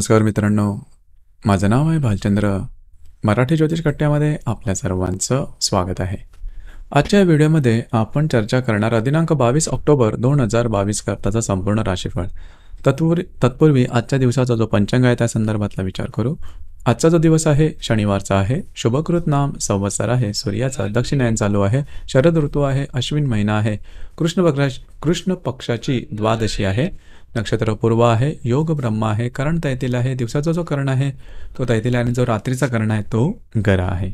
नमस्कार मित्रांनो माझं नाव आहे भालचंद्र मराठी ज्योतिष कट्ट्यामध्ये आपल्या सर्वांचं स्वागत आहे आजच्या व्हिडिओमध्ये आपण चर्चा करणारा दिनांक बावीस ऑक्टोबर दोन हजार बावीस करताचा संपूर्ण राशीफळ तत्पूर्वी तत्पूर्वी आजच्या दिवसाचा जो पंचांग आहे त्या संदर्भातला विचार करू आजचा जो दिवस आहे शनिवारचा आहे शुभकृत नाम संवत्सर आहे सूर्याचा दक्षिणायन चालू आहे शरद ऋतू आहे अश्विन महिना आहे कृष्ण पक्ष कृष्ण पक्षाची द्वादशी आहे नक्षत्र पूर्व आहे योग ब्रह्म आहे करण तैतील आहे दिवसाचा जो कर्ण आहे तो तैतील आणि जो रात्रीचा कर्ण आहे तो गरा आहे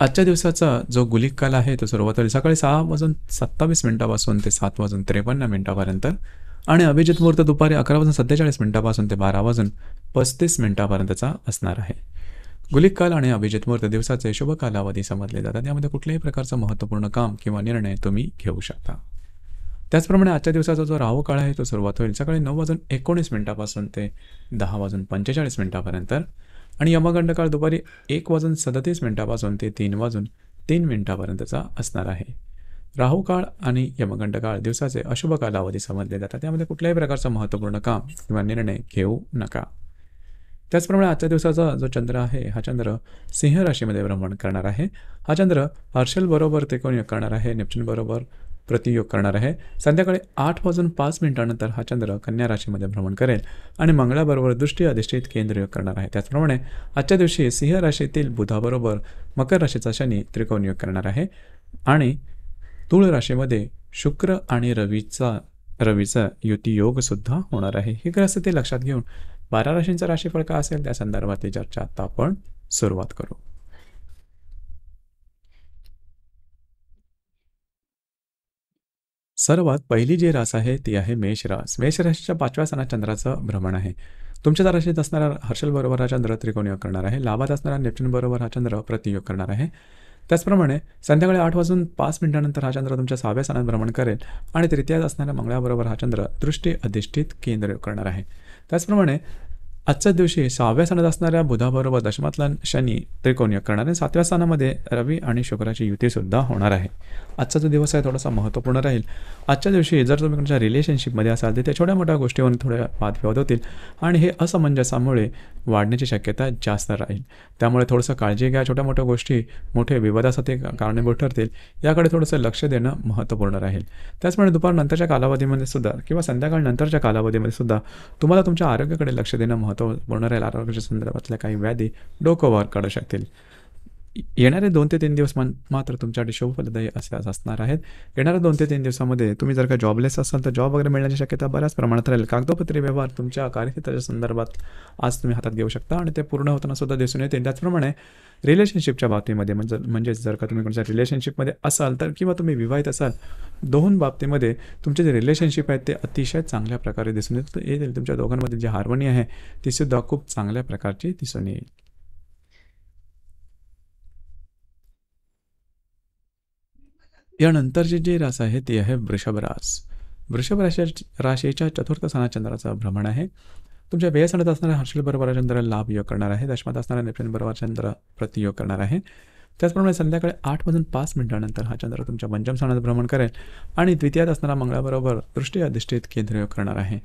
आजच्या दिवसाचा जो गुलिक काल आहे तो सुरुवात सकाळी सहा वाजून सत्तावीस मिनिटापासून ते सात वाजून त्रेपन्न मिनिटापर्यंत आणि अभिजित मुहूर्त दुपारी अकरा वाजून सत्तेचाळीस मिनिटापासून ते बारा वाजून पस्तीस मिनिटापर्यंतचा असणार आहे गुलिक काल आणि अभिजित मुहूर्त दिवसाचे शुभ कालावधी समजले जातात यामध्ये कुठल्याही प्रकारचं महत्त्वपूर्ण काम किंवा निर्णय तुम्ही घेऊ शकता त्याचप्रमाणे आजच्या दिवसाचा जो राहू काळ आहे तो सुरुवात होईल सकाळी नऊ वाजून एकोणीस मिनिटापासून ते दहा वाजून पंचेचाळीस मिनिटापर्यंत आणि यमगंड काळ दुपारी एक वाजून सदतीस मिनिटापासून ते तीन वाजून तीन मिनिटापर्यंतचा असणार आहे राहू काळ आणि यमगंड काळ दिवसाचे अशुभ कालावधी समजले जातात त्यामध्ये कुठल्याही प्रकारचं महत्त्वपूर्ण काम किंवा निर्णय घेऊ नका त्याचप्रमाणे आजच्या दिवसाचा जो चंद्र आहे हा चंद्र सिंह राशीमध्ये भ्रमण करणार आहे हा चंद्र हर्षलबरोबर ते कोण योग करणार आहे बरोबर प्रतियोग करणार आहे संध्याकाळी आठ वाजून पाच मिनिटानंतर हा चंद्र कन्या राशीमध्ये भ्रमण करेल आणि मंगळाबरोबर दृष्टी अधिष्ठित केंद्रयोग करणार आहे त्याचप्रमाणे आजच्या दिवशी सिंह राशीतील बुधाबरोबर मकर राशीचा शनी त्रिकोणयोग करणार आहे आणि तुळ राशीमध्ये शुक्र आणि रवीचा रवीचा युतीयोग सुद्धा होणार आहे हे ग्रस्त ते लक्षात घेऊन बारा राशींचा राशीफळ काय असेल त्या संदर्भात चर्चा आता आपण सुरुवात करू सर्वात पहिली जी रास आहे ती आहे मेष रास मेष पाचव्या सणात चंद्राचं भ्रमण आहे तुमच्या राशीत असणारा हर्षल बरोबर हा चंद्र योग करणार आहे लाभात असणारा नेप्टून बरोबर हा चंद्र प्रतियोग करणार आहे त्याचप्रमाणे संध्याकाळी आठ वाजून पाच मिनिटानंतर हा चंद्र तुमच्या सहाव्या स्थानात भ्रमण करेल आणि तृतीयात असणाऱ्या मंगळाबरोबर हा चंद्र दृष्टी अधिष्ठित केंद्र करणार आहे त्याचप्रमाणे आजच्या दिवशी सहाव्या स्थानात असणाऱ्या बुधाबरोबर दशमातला शनी त्रिकोणीय करणारे सातव्या स्थानामध्ये रवी आणि शुक्राची युतीसुद्धा होणार आहे आजचा जो दिवस आहे थोडासा महत्त्वपूर्ण राहील आजच्या दिवशी जर तुम्ही तुमच्या रिलेशनशिपमध्ये असाल तर त्या छोट्या मोठ्या गोष्टीवरून थोड्या वादविवाद होतील आणि हे असमंजसामुळे वाढण्याची शक्यता जास्त राहील त्यामुळे थोडंसं काळजी घ्या छोट्या मोठ्या गोष्टी मोठे विवादासाठी कारणीभूत ठरतील याकडे थोडंसं लक्ष देणं महत्त्वपूर्ण राहील त्याचप्रमाणे दुपारनंतरच्या कालावधीमध्ये सुद्धा किंवा संध्याकाळनंतरच्या कालावधीमध्ये सुद्धा तुम्हाला तुमच्या आरोग्याकडे लक्ष देणं महत्त्व महत्त्व पूर्ण राहील आरोग्याच्या संदर्भातल्या काही व्याधी डोकं वर काढू शकतील येणारे दोन ते तीन दिवस मात्र तुमच्यासाठी शुभफलदायी असे असणार आहेत येणाऱ्या दोन ते तीन दिवसामध्ये तुम्ही जर का जॉबलेस असाल तर जॉब वगैरे मिळण्याची शक्यता बऱ्याच प्रमाणात राहील कागदोपत्री व्यवहार तुमच्या कार्यक्षेत्राच्या संदर्भात आज तुम्ही हातात घेऊ शकता आणि ते पूर्ण होताना सुद्धा दिसून येते त्याचप्रमाणे रिलेशनशिपच्या बाबतीमध्ये म्हणजे म्हणजेच जर का तुम्ही कोणत्या रिलेशनशिपमध्ये असाल तर किंवा तुम्ही विवाहित असाल दोन बाबतीमध्ये तुमचे जे रिलेशनशिप आहेत ते अतिशय चांगल्या प्रकारे दिसून येईल तुमच्या दोघांमध्ये जी हार्मोनी आहे तीसुद्धा खूप चांगल्या प्रकारची दिसून येईल यानंतरचे जे रास आहे ते आहे रास वृषभ राशेच्या राशीच्या चतुर्थ सणा चंद्राचं भ्रमण आहे तुमच्या व्ययसनात असणाऱ्या हर्षल बरोबर चंद्र लाभ योग करणार आहे दशमात असणाऱ्या नेप्शन बरोबर चंद्र प्रतियोग करणार आहे त्याचप्रमाणे संध्याकाळी वाजून पाच मिनिटानंतर हा चंद्र तुमच्या पंचम स्थानात भ्रमण करेल आणि द्वितीयात असणारा मंगळाबरोबर दृष्टी अधिष्ठित केंद्रयोग करणार आहे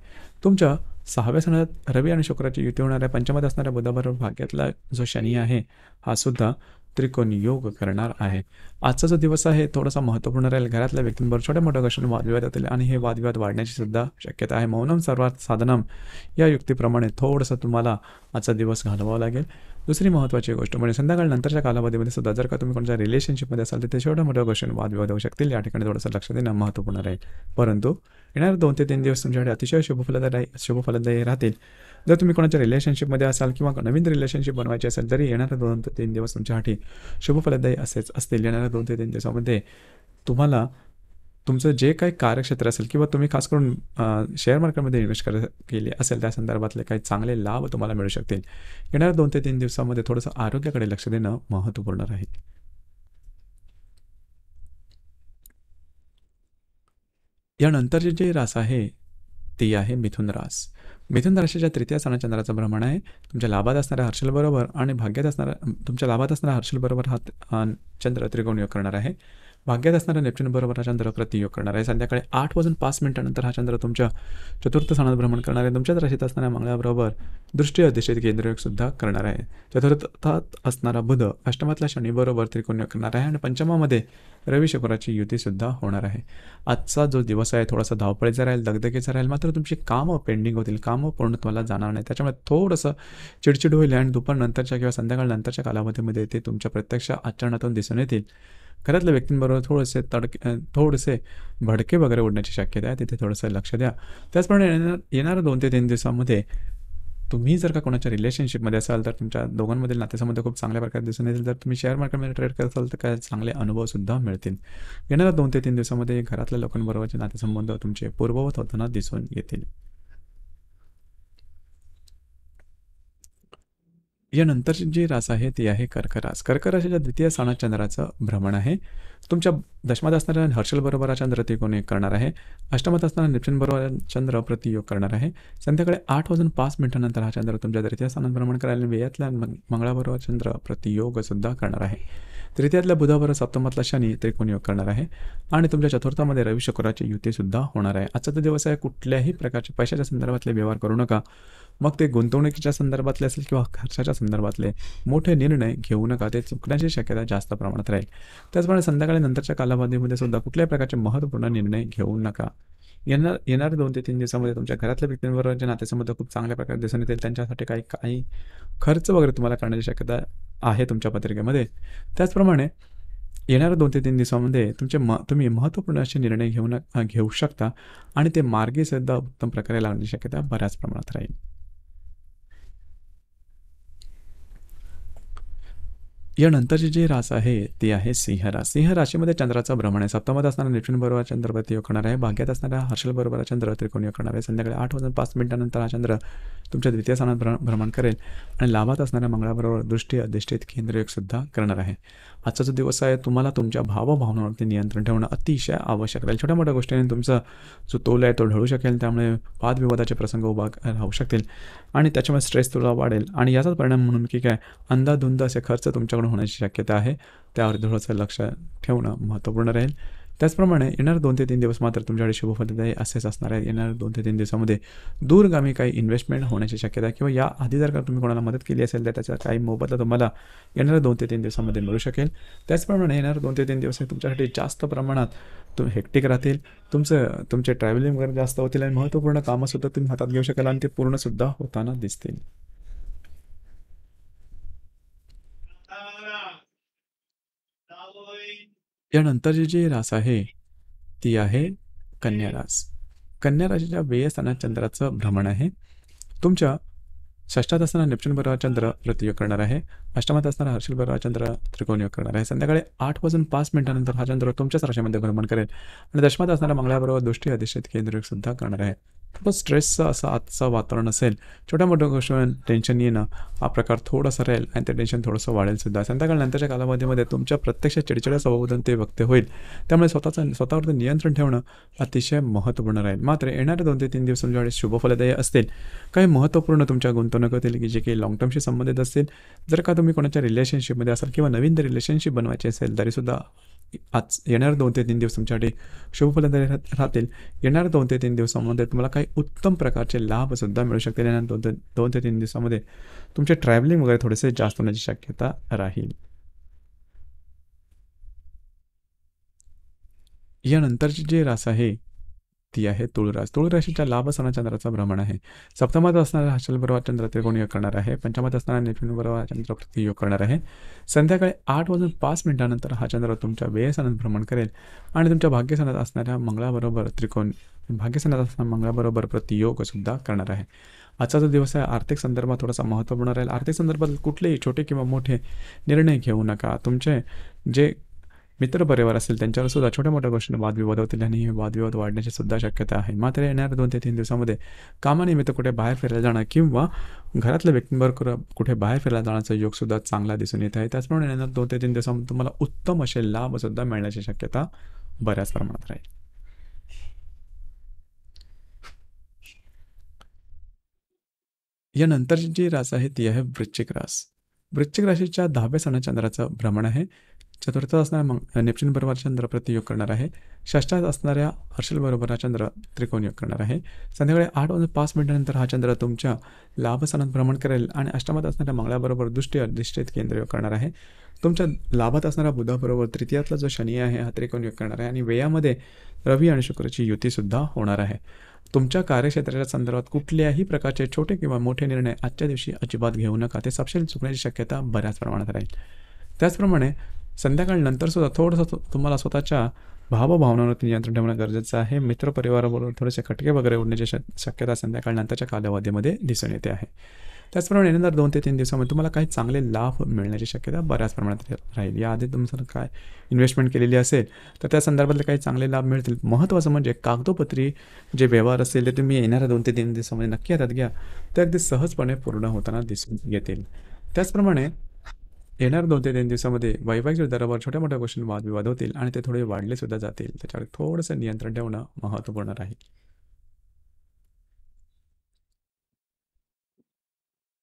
तुमच्या सहाव्या स्थानात रवी आणि शुक्राची युती होणाऱ्या पंचमात असणाऱ्या बुधाबरोबर भाग्यातला जो शनी आहे हा सुद्धा त्रिकोण योग करणार आहे आजचा जो दिवस आहे थोडासा महत्त्वपूर्ण राहील घरातल्या व्यक्तींवर छोट्या मोठ्या घशन वादविवाद येतील आणि हे वादविवाद वाढण्याची सुद्धा शक्यता आहे मौनम सर्वात साधनम या युक्तीप्रमाणे थोडंसं तुम्हाला आजचा दिवस घालवावा लागेल दुसरी महत्त्वाची गोष्ट म्हणजे संध्याकाळ नंतरच्या कालावधीमध्ये सुद्धा जर का तुम्ही कोणत्या रिलेशनशिपमध्ये असाल तिथे छोट्या मोठ्या गोष्टी वादविवाद होऊ शकतील या ठिकाणी थोडंसं लक्ष देणं महत्त्वपूर्ण राहील परंतु येणार दोन ते तीन दिवस तुमच्याकडे अतिशय शुभफलदायी शुभफलदायी राहतील जर तुम्ही कोणाच्या रिलेशनशिपमध्ये असाल किंवा नवीन रिलेशनशिप बनवायची असेल तरी येणाऱ्या दोन ते तीन दिवस तुमच्यासाठी फलदायी असेच असतील येणाऱ्या दोन ते तीन दिवसामध्ये तुम्हाला तुमचं जे काही कार्यक्षेत्र असेल किंवा तुम्ही खास करून शेअर मार्केटमध्ये इन्व्हेस्ट कर केले असेल त्या संदर्भातले काही चांगले लाभ तुम्हाला मिळू शकतील येणाऱ्या दोन ते तीन दिवसामध्ये थोडंसं आरोग्याकडे लक्ष देणं महत्त्वपूर्ण राहील यानंतरची जी रास आहे ती आहे मिथुन रास मिथून राशीच्या तृतीय स्थानात चंद्राचं भ्रमण आहे तुमच्या लाभात असणाऱ्या हर्षलबरोबर आणि भाग्यात असणाऱ्या तुमच्या लाभात असणाऱ्या हर्षलबरोबर हा चंद्र त्रिकोण योग करणार आहे भाग्यात असणाऱ्या बरोबर हा चंद्र प्रतियोग करणार आहे संध्याकाळी आठ वाजून पाच मिनिटानंतर हा चंद्र तुमच्या चतुर्थ स्थानात भ्रमण करणार आहे तुमच्या राशीत असणाऱ्या मंगळाबरोबर दृष्टी केंद्रयोग सुद्धा करणार आहे चतुर्थात असणारा बुध अष्टमातल्या शनीबरोबर त्रिकोणयोग करणार आहे आणि पंचमामध्ये रवी शुक्राची युतीसुद्धा होणार आहे आजचा जो दिवस आहे थोडासा धावपळीचा राहील दगदगेचा राहील मात्र तुमची कामं पेंडिंग होतील कामं तुम्हाला जाणार नाही त्याच्यामुळे थोडंसं चिडचिड होईल आणि दुपारनंतरच्या किंवा संध्याकाळनंतरच्या कालावधीमध्ये ते तुमच्या प्रत्यक्ष आचरणातून दिसून येतील घरातल्या व्यक्तींबरोबर थोडेसे तडके थोडेसे भडके वगैरे उडण्याची शक्यता आहे तिथे थोडंसं लक्ष द्या त्याचप्रमाणे येणार येणाऱ्या दोन ते तीन दिवसामध्ये तुम्ही जर का कोणाच्या रिलेशनशिपमध्ये असाल तर तुमच्या दोघांमधील नातेसंबंध खूप चांगल्या प्रकारे दिसून येतील जर तुम्ही शेअर मार्केटमध्ये ट्रेड करत असाल तर काय चांगले अनुभवसुद्धा मिळतील येणाऱ्या दोन ते तीन दिवसामध्ये घरातल्या लोकांबरोबरचे नातेसंबंध तुमचे पूर्ववत होताना दिसून येतील यानंतरची जी रास आहे ती आहे कर्करास कर्कराशीच्या द्वितीय सणाचंद्राचं चंद्राचं भ्रमण आहे तुमच्या दशमात असणाऱ्या हर्षल बरोबर चंद्र एक करणार आहे अष्टमात असताना निप्शन बरोबर चंद्र प्रतियोग करणार आहे संध्याकाळी आठ वाजून पाच मिनिटानंतर हा चंद्र तुमच्या तृतीय स्थानात भ्रमण करायला वेयातल्या मंगळाबरोबर चंद्र प्रतियोग सुद्धा करणार आहे तृतीयातल्या बुधाबरोबर सप्तमातला शनी त्रिकोण योग करणार आहे आणि तुमच्या चतुर्थामध्ये रवी शुक्राची युतीसुद्धा होणार आहे आजचा तो दिवस आहे कुठल्याही प्रकारच्या पैशाच्या संदर्भातले व्यवहार करू नका मग ते गुंतवणुकीच्या संदर्भातले असेल किंवा खर्चाच्या संदर्भातले मोठे निर्णय घेऊ नका ते चुकण्याची शक्यता जास्त प्रमाणात राहील त्याचप्रमाणे संध्याकाळी नंतरच्या कालावधीमध्ये सुद्धा कुठल्याही प्रकारचे महत्त्वपूर्ण निर्णय घेऊ नका येणार येणारे दोन ते तीन दिवसामध्ये तुमच्या घरातल्या जे नात्यासंबंध खूप चांगल्या प्रकारे दिसून येतील त्यांच्यासाठी काही काही खर्च वगैरे तुम्हाला करण्याची शक्यता आहे तुमच्या पत्रिकेमध्ये त्याचप्रमाणे येणाऱ्या दोन ते तीन दिवसामध्ये तुमचे म तुम्ही महत्त्वपूर्ण असे निर्णय घेऊ घेऊ शकता आणि ते मार्गी सुद्धा उत्तम प्रकारे लागण्याची शक्यता बऱ्याच प्रमाणात राहील यानंतरचे जे रास आहे ती आहे सिंह रास सिंह राशीमध्ये चंद्राचा भ्रमण आहे सप्तमात असणारा नेप्ट्यून बरोबर चंद्रपती करणार आहे भाग्यात असणारा हर्षल बरोबर चंद्र त्रिकोणी करणार आहे संध्याकाळी आठ वाजून पाच मिनिटानंतर हा चंद्र तुमच्या द्वितीय स्थानात भ्रमण करेल आणि लाभात असणाऱ्या मंगळाबरोबर दृष्टी अधिष्ठित सुद्धा करणार आहे आजचा जो दिवस आहे तुम्हाला तुमच्या भावभावनावरती नियंत्रण ठेवणं अतिशय आवश्यक राहील छोट्या मोठ्या गोष्टीने तुमचा जो तोल आहे तो ढळू शकेल त्यामुळे वादविवादाचे प्रसंग उभा राहू शकतील आणि त्याच्यामुळे स्ट्रेस तुला वाढेल आणि याचाच परिणाम म्हणून की काय अंधाधुंद असे खर्च तुमच्याकडून होण्याची शक्यता आहे त्यावर थोडंसं लक्ष ठेवणं महत्त्वपूर्ण राहील त्याचप्रमाणे येणार दोन ते तीन दिवस मात्र तुमच्याकडे शुभफलदायी असेच असणार आहे येणार दोन ते तीन दिवसामध्ये दूरगामी काही इन्व्हेस्टमेंट होण्याची शक्यता आहे किंवा या आधी जर का तुम्ही कोणाला मदत केली असेल तर त्याचा काही मोबदला तुम्हाला येणाऱ्या दोन ते तीन दिवसामध्ये मिळू शकेल त्याचप्रमाणे येणार दोन ते तीन दिवस हे तुमच्यासाठी जास्त प्रमाणात तुम हेक्टिक राहतील तुमचं तुमचे ट्रॅव्हलिंग वगैरे जास्त होतील आणि महत्त्वपूर्ण कामंसुद्धा तुम्ही हातात घेऊ शकाल आणि ते पूर्णसुद्धा होताना दिसतील यानंतरची जी रास आहे ती आहे कन्या रास कन्या राशीच्या वेयस्थानात चंद्राचं भ्रमण आहे तुमच्या षष्टात असताना नेप्च्युन बरोबर चंद्र प्रतियोग करणार आहे अष्टमात असताना हर्षल बरोबर चंद्र त्रिकोण योग करणार आहे संध्याकाळी आठ वाजून पाच मिनिटानंतर हा चंद्र तुमच्याच राशीमध्ये भ्रमण करेल आणि दशमात असणारा मंगळाबरोबर दृष्टी अधिष्ठित केंद्रयोग सुद्धा करणार आहे थोडं स्ट्रेसचं असं आजचं वातावरण असेल छोट्या मोठ्या गोष्टी टेन्शन येणं हा प्रकार थोडासा राहील आणि ते टेन्शन थोडंसं वाढेल सुद्धा नंतरच्या कालावधीमध्ये तुमच्या प्रत्यक्ष चिडचिड्या स्वभावधून ते व्यक्त होईल त्यामुळे स्वतःचं स्वतःवरती नियंत्रण ठेवणं अतिशय महत्त्वपूर्ण राहील मात्र येणारे दोन ते तीन दिवस वेळेस शुभफलदायी असतील काही महत्त्वपूर्ण तुमच्या गुंतवणुकीतील की जे काही लॉंग टर्मशी संबंधित असतील जर का तुम्ही कोणाच्या रिलेशनशिपमध्ये असाल किंवा नवीन रिलेशनशिप बनवायची असेल तरीसुद्धा आज येणाऱ्या दोन ते तीन दिवस तुमच्यासाठी शुभफलदायी राहतील येणाऱ्या दोन ते तीन दिवसामध्ये तुम्हाला काही उत्तम प्रकारचे लाभसुद्धा मिळू शकतील येणार दोन ते दोन ते तीन दिवसामध्ये तुमचे ट्रॅव्हलिंग वगैरे थोडेसे जास्त होण्याची शक्यता राहील यानंतरची जी रास आहे ती आहे तुळराज तुळराशीच्या लाभ असणारा चंद्राचा भ्रमण आहे सप्तमात असणारा हशल बरोबर चंद्र त्रिकोण योग करणार आहे पंचमात असणारा नेफिन बरोबर चंद्र योग करणार आहे संध्याकाळी आठ वाजून पाच मिनिटानंतर हा चंद्र तुमच्या व्ययसनात भ्रमण करेल आणि तुमच्या भाग्यसनात असणाऱ्या मंगळाबरोबर त्रिकोण भाग्यसनात असणाऱ्या मंगळाबरोबर प्रतियोग सुद्धा करणार आहे आजचा जो दिवस आहे आर्थिक संदर्भात थोडासा महत्त्वपूर्ण राहील आर्थिक संदर्भात कुठलेही छोटे किंवा मोठे निर्णय घेऊ नका तुमचे जे मित्रपरिवार असेल त्यांच्यावर सुद्धा छोट्या मोठ्या गोष्टी वादविवाद होतील आणि वादविवाद वाढण्याची सुद्धा शक्यता आहे मात्र येणाऱ्या दोन ते तीन दिवसामध्ये कामानिमित्त कुठे बाहेर फिरायला जाणं किंवा घरातल्या व्यक्तींबरोबर कुठे बाहेर फिरायला जाण्याचा सुद्धा चांगला दिसून येत आहे त्याचप्रमाणे येणाऱ्या दोन ते तीन दिवसामध्ये तुम्हाला उत्तम असे लाभ सुद्धा मिळण्याची शक्यता बऱ्याच प्रमाणात राहील यानंतरची जी रास आहे ती आहे वृश्चिक रास वृश्चिक राशीच्या दहाव्या सणचंद्राचं चंद्राचं भ्रमण आहे चतुर्थ असणारा मंग नेप्च्युन बरोबर चंद्र प्रतियोग करणार आहे षष्ठात असणाऱ्या हर्षलबरोबर हा चंद्र त्रिकोण योग करणार आहे संध्याकाळी आठ वाजून पाच मिनिटानंतर हा चंद्र तुमच्या लाभस्थानात भ्रमण करेल आणि अष्टमात असणाऱ्या मंगळाबरोबर दृष्टी अधिष्ठित केंद्र योग करणार आहे तुमच्या लाभात असणाऱ्या बुधाबरोबर तृतीयातला जो शनी आहे हा त्रिकोण योग करणार आहे आणि वेयामध्ये रवी आणि शुक्रची युतीसुद्धा होणार आहे तुमच्या कार्यक्षेत्राच्या संदर्भात कुठल्याही प्रकारचे छोटे किंवा मोठे निर्णय आजच्या दिवशी अजिबात घेऊ नका ते सपशेल चुकण्याची शक्यता बऱ्याच प्रमाणात राहील त्याचप्रमाणे संध्याकाळनंतर सुद्धा थोडंसं तुम्हाला स्वतःच्या भावभावनावरती नियंत्रण ठेवणं गरजेचं आहे मित्रपरिवाराबरोबर थोडेसे खटके वगैरे उडण्याची शक्यता संध्याकाळनंतरच्या कालावधीमध्ये दिसून येते आहे त्याचप्रमाणे येणार दोन ते तीन दिवसामध्ये तुम्हाला काही चांगले लाभ मिळण्याची शक्यता बऱ्याच प्रमाणात राहील याआधी तुमचं काय इन्व्हेस्टमेंट केलेली असेल तर त्या संदर्भातले काही चांगले लाभ मिळतील महत्त्वाचं म्हणजे कागदोपत्री जे व्यवहार असेल ते तुम्ही येणाऱ्या दोन ते तीन दिवसामध्ये नक्की हातात घ्या ते अगदी सहजपणे पूर्ण होताना दिसून येतील त्याचप्रमाणे येणार दोन ते तीन दिवसामध्ये वैवाहिक दरावर छोट्या मोठ्या गोष्टी वादविवाद होतील आणि ते थोडे वाढले सुद्धा जातील त्याच्यावर थोडंसं नियंत्रण ठेवणं महत्त्वपूर्ण राहील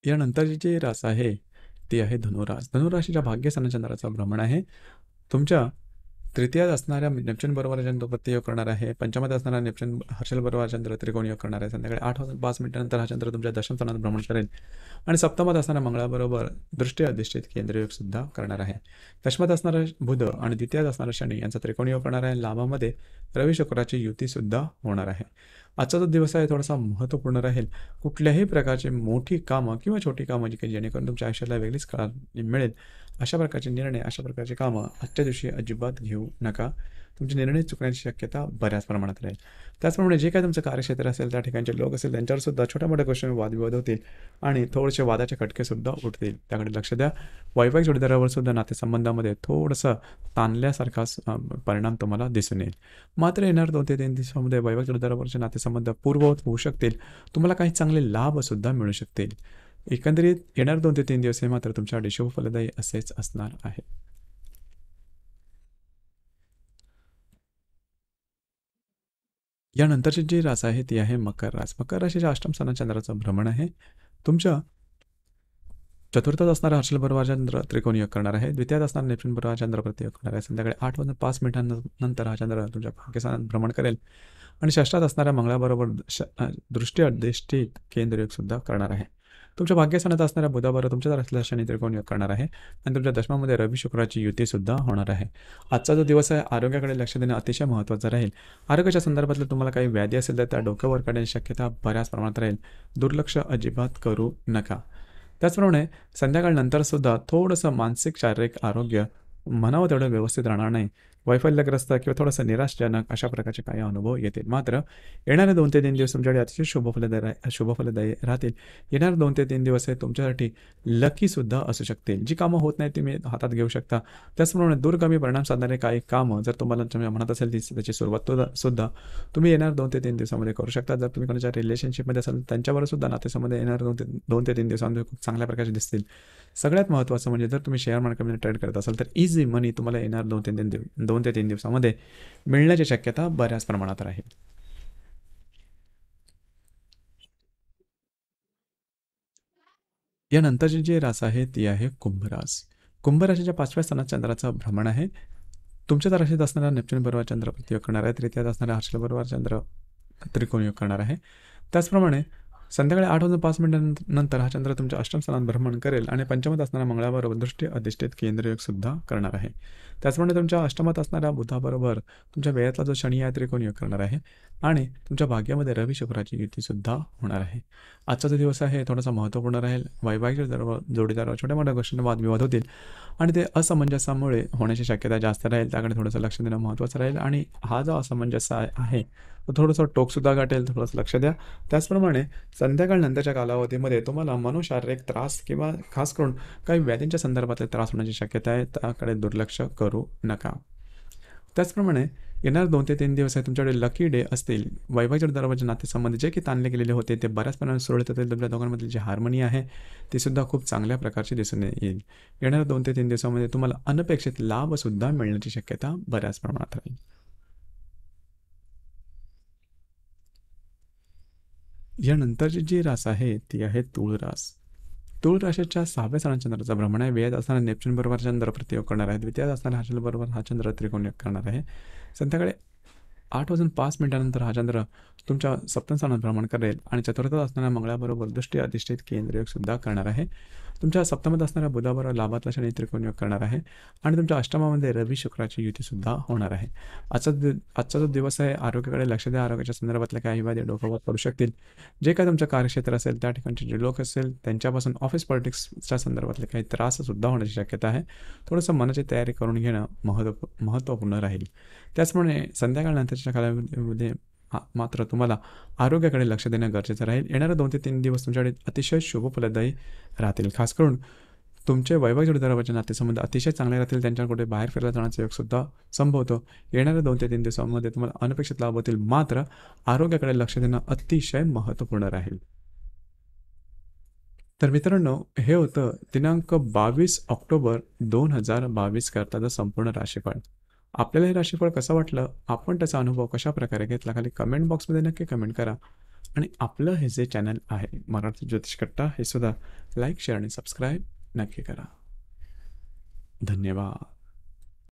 यानंतरची जी रास आहे ती आहे धनुरास धनुराशीच्या भाग्यस्थानाच्या भ्रमण आहे तुमच्या तृतीयात असणाऱ्या नेपच्यून बरोबर चंद्रपती योग करणार आहे पंचमात असणारा नेपच्यून हर्षल बरोबर चंद्र त्रिकोण योग करणार आहे संध्याकाळी आठ वाजून पाच मिनिटानंतर हा चंद्र तुमच्या दशम स्थानात भ्रमण करेल आणि सप्तमात असणाऱ्या मंगळाबरोबर दृष्टी अधिष्ठित केंद्रयोग सुद्धा करणार आहे दशमात असणारा बुध आणि द्वितीयात असणारा शनी यांचा त्रिकोण योग करणार आहे लाभामध्ये रवी शुक्राची युती सुद्धा होणार आहे आजचा जो दिवस आहे थोडासा महत्त्वपूर्ण राहील कुठल्याही प्रकारचे मोठी कामं किंवा छोटी कामं जी काही जेणेकरून तुमच्या आयुष्याला वेगळीच काळ मिळेल अशा प्रकारचे निर्णय अशा प्रकारचे कामं आजच्या दिवशी अजिबात घेऊ नका तुमचे निर्णय चुकण्याची शक्यता बऱ्याच प्रमाणात राहील त्याचप्रमाणे जे काय तुमचं कार्यक्षेत्र असेल त्या ठिकाणचे लोक असेल सुद्धा छोट्या मोठ्या गोष्टी वादविवाद होतील आणि थोडेसे वादाचे खटकेसुद्धा उठतील त्याकडे लक्ष द्या वैवाहिक जोडीदारावर सुद्धा नातेसंबंधामध्ये थोडंसं ताणल्यासारखा परिणाम तुम्हाला दिसून येईल मात्र येणार दोन ते तीन दिवसामध्ये वैवाहिक जोडीदारावरचे नातेसंबंध पूर्ववत होऊ शकतील तुम्हाला काही चांगले लाभसुद्धा मिळू शकतील एकंदरीत येणार दोन ते तीन दिवस हे मात्र तुमच्यासाठी शुभ फलदायी असेच असणार आहे यानंतरचे जी रास आहे ती आहे मकर रास मकर राशीच्या अष्टम स्थानात चंद्राचं भ्रमण आहे तुमच्या चतुर्थात असणारा हर्षल बरोबर चंद्र त्रिकोण योग करणार आहे द्वितीयात असणारा नेप्टून बरोबर चंद्र प्रतियोग करणार आहे संध्याकाळी आठ वाजून पाच मिनिटांनंतर हा चंद्र तुमच्या पाकिस्तानात भ्रमण करेल आणि षष्टात असणाऱ्या मंगळाबरोबर दृष्टी अदृष्टीत केंद्रयोग सुद्धा करणार आहे तुमच्या भाग्यस्थानात असणाऱ्या बुधाबरोबर तुमच्या असलेला त्रिकोण योग करणार आहे आणि तुमच्या दशमामध्ये रवी शुक्राची युती सुद्धा होणार आहे आजचा जो दिवस आहे आरोग्याकडे लक्ष देणं अतिशय महत्वाचा राहील आरोग्याच्या संदर्भातलं तुम्हाला काही व्याधी असेल तर त्या डोक्यावर काढण्याची शक्यता बऱ्याच प्रमाणात राहील दुर्लक्ष अजिबात करू नका त्याचप्रमाणे सुद्धा थोडंसं मानसिक शारीरिक आरोग्य म्हणावं तेवढं व्यवस्थित राहणार नाही वैफल्यग्रस्त किंवा थोडंसं निराशजनक अशा प्रकारचे काही अनुभव येतील मात्र येणारे दोन ते तीन दिवस तुमच्याकडे अतिशय शुभफलदाय शुभफलदायी राहतील येणारे दोन ते तीन दिवस हे तुमच्यासाठी लकीसुद्धा असू शकतील जी कामं होत नाही तुम्ही हातात घेऊ शकता त्याचप्रमाणे दूरगामी परिणाम साधणारे काही कामं जर तुम्हाला तुम्ही म्हणत असेल ती त्याची सुरुवात सुद्धा तुम्ही येणार दोन ते तीन दिवसामध्ये करू शकता जर तुम्ही कोणाच्या रिलेशनशिपमध्ये असाल त्यांच्यावर सुद्धा नातेसंबंध येणार दोन ते दोन ते तीन दिवसांमध्ये खूप चांगल्या प्रकारचे दिसतील सगळ्यात महत्त्वाचं म्हणजे जर तुम्ही शेअर मार्केटमध्ये ट्रेड करत असाल तर इझी मनी तुम्हाला येणार दोन ते तीन दिवस दोन दोन ते तीन दिवसामध्ये मिळण्याची शक्यता बऱ्याच प्रमाणात राहील यानंतरची जी रास आहे ती आहे कुंभरास कुंभराशीच्या पाचव्या स्थानात चंद्राचं भ्रमण आहे तुमच्या राशीत असणारा नेपच्यून बरोबर चंद्र प्रतियोग करणार आहे तृतीयात असणारा हर्षल बरोबर चंद्र त्रिकोण योग करणार आहे त्याचप्रमाणे संध्याकाळी आठ वाजून पाच मिनिटांनंतर हा चंद्र तुमच्या अष्टम अष्टमस्थानात भ्रमण करेल आणि पंचमत असणाऱ्या मंगळाबरोबर दृष्टी अधिष्ठित केंद्रयोग सुद्धा करणार आहे त्याचप्रमाणे तुमच्या अष्टमात असणाऱ्या बुधाबरोबर तुमच्या वेळातला जो शनी आहे त्रिकोण योग करणार आहे आणि तुमच्या भाग्यामध्ये रवी शुक्राची युतीसुद्धा होणार आहे आजचा जो दिवस आहे थोडासा महत्त्वपूर्ण राहील वैवाहिक जोडीदार छोट्या मोठ्या गोष्टींना वादविवाद होतील आणि ते असमंजसामुळे होण्याची शक्यता जास्त राहील त्याकडे थोडंसं लक्ष देणं महत्त्वाचं राहील आणि हा जो असमंजस आहे थोडंसं टोकसुद्धा गाठेल थोडंसं लक्ष द्या त्याचप्रमाणे संध्याकाळनंतरच्या कालावधीमध्ये तुम्हाला मनोशारीरिक त्रास किंवा खास करून काही व्याधींच्या संदर्भातले त्रास होण्याची शक्यता आहे त्याकडे दुर्लक्ष करू नका त्याचप्रमाणे येणार दोन ते तीन दिवस आहे तुमच्याकडे लकी डे असतील वैवाहिक दरवाजे नातेसंबंधी जे की ताणले गेलेले होते ते बऱ्याच प्रमाणात सुरळीत होतील तुमच्या दोघांमधली जी हार्मोनी आहे सुद्धा खूप चांगल्या प्रकारची दिसून येईल येणाऱ्या दोन ते तीन दिवसामध्ये तुम्हाला अनपेक्षित लाभसुद्धा मिळण्याची शक्यता बऱ्याच प्रमाणात राहील यानंतरची जी रास आहे तूळ रास तुळरास तुळराशाच्या सहाव्या चंद्राचा भ्रमण आहे वेळात असताना नेप्च्यून बरोबर चंद्र प्रतियोग करणार आहे द्वितीय असताना हा बरोबर हा चंद्र त्रिकोण करणार आहे संध्याकाळी आठ वाजून पाच मिनिटानंतर हा चंद्र तुमच्या सप्तम स्थानात भ्रमण करेल आणि चतुर्थात असताना मंगळाबरोबर दृष्टी अधिष्ठित केंद्रयोग सुद्धा करणार आहे तुमच्या सप्तमात असणाऱ्या बुधाबरोबर लाभातला शनी त्रिकोण योग करणार आहे आणि तुमच्या अष्टमामध्ये रवी शुक्राची युतीसुद्धा होणार आहे आजचा आजचा जो दिवस आहे आरोग्याकडे लक्ष द्या आरोग्याच्या संदर्भातल्या काही वादे डोकावत पडू शकतील जे काय तुमचं कार्यक्षेत्र असेल त्या ठिकाणचे जे लोक असेल त्यांच्यापासून ऑफिस पॉलिटिक्सच्या संदर्भातले काही त्राससुद्धा होण्याची शक्यता आहे थोडंसं मनाची तयारी करून घेणं महत्व महत्त्वपूर्ण राहील त्याचप्रमाणे संध्याकाळनंतरच्या कालावधीमध्ये मात्र तुम्हाला आरोग्याकडे लक्ष देणं गरजेचं राहील येणारे दोन ते तीन दिवस तुमच्याकडे अतिशय शुभ फलदायी राहतील खास करून तुमचे वैवाहिक जोडीदारावरचे नातेसंबंध अतिशय चांगले राहतील त्यांच्याकडे बाहेर फिरला जाण्याचा सुद्धा संभवतो येणाऱ्या दोन ते तीन दिवसांमध्ये तुम्हाला अनपेक्षित लाभ होतील मात्र आरोग्याकडे लक्ष देणं अतिशय महत्त्वपूर्ण राहील तर मित्रांनो हे होतं दिनांक बावीस ऑक्टोबर दोन हजार बावीस करताचं संपूर्ण राशीफळ आपल्याला हे राशीफळ कसं वाटलं आपण त्याचा अनुभव कशा प्रकारे घेतला खाली कमेंट बॉक्समध्ये नक्की कमेंट करा आणि आपलं हे जे चॅनल आहे मराठी ज्योतिष कट्टा, हे सुद्धा लाईक शेअर आणि सबस्क्राईब नक्की करा धन्यवाद